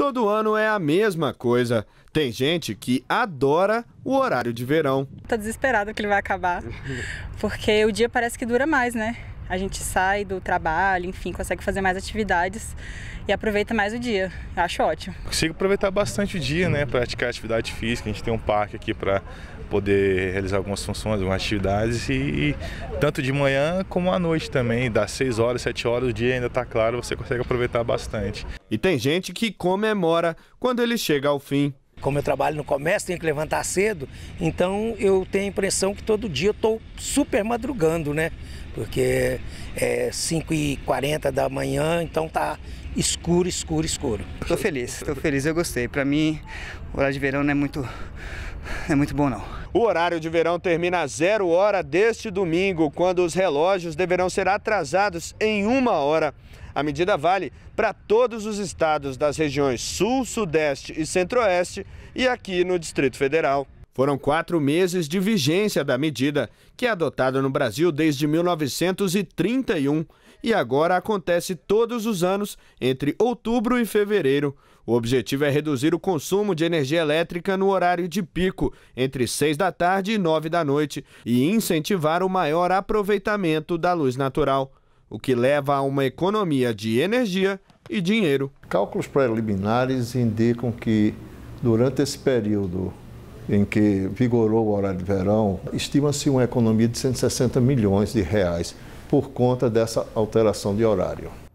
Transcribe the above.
Todo ano é a mesma coisa. Tem gente que adora o horário de verão. Tá desesperada que ele vai acabar, porque o dia parece que dura mais, né? a gente sai do trabalho, enfim, consegue fazer mais atividades e aproveita mais o dia. Eu acho ótimo. Consigo aproveitar bastante o dia, né? Praticar atividade física. A gente tem um parque aqui para poder realizar algumas funções, algumas atividades e, e, tanto de manhã como à noite também, das 6 horas, 7 horas, o dia ainda está claro, você consegue aproveitar bastante. E tem gente que comemora quando ele chega ao fim. Como eu trabalho no comércio, tenho que levantar cedo, então eu tenho a impressão que todo dia eu estou super madrugando, né? Porque é 5h40 da manhã, então tá escuro, escuro, escuro. Estou feliz, estou feliz, eu gostei. Para mim, o horário de verão não é muito, não é muito bom não. O horário de verão termina às zero hora deste domingo, quando os relógios deverão ser atrasados em uma hora. A medida vale para todos os estados das regiões Sul, Sudeste e Centro-Oeste e aqui no Distrito Federal. Foram quatro meses de vigência da medida, que é adotada no Brasil desde 1931 e agora acontece todos os anos, entre outubro e fevereiro. O objetivo é reduzir o consumo de energia elétrica no horário de pico, entre 6 da tarde e 9 da noite, e incentivar o maior aproveitamento da luz natural, o que leva a uma economia de energia e dinheiro. Cálculos preliminares indicam que, durante esse período em que vigorou o horário de verão, estima-se uma economia de 160 milhões de reais por conta dessa alteração de horário.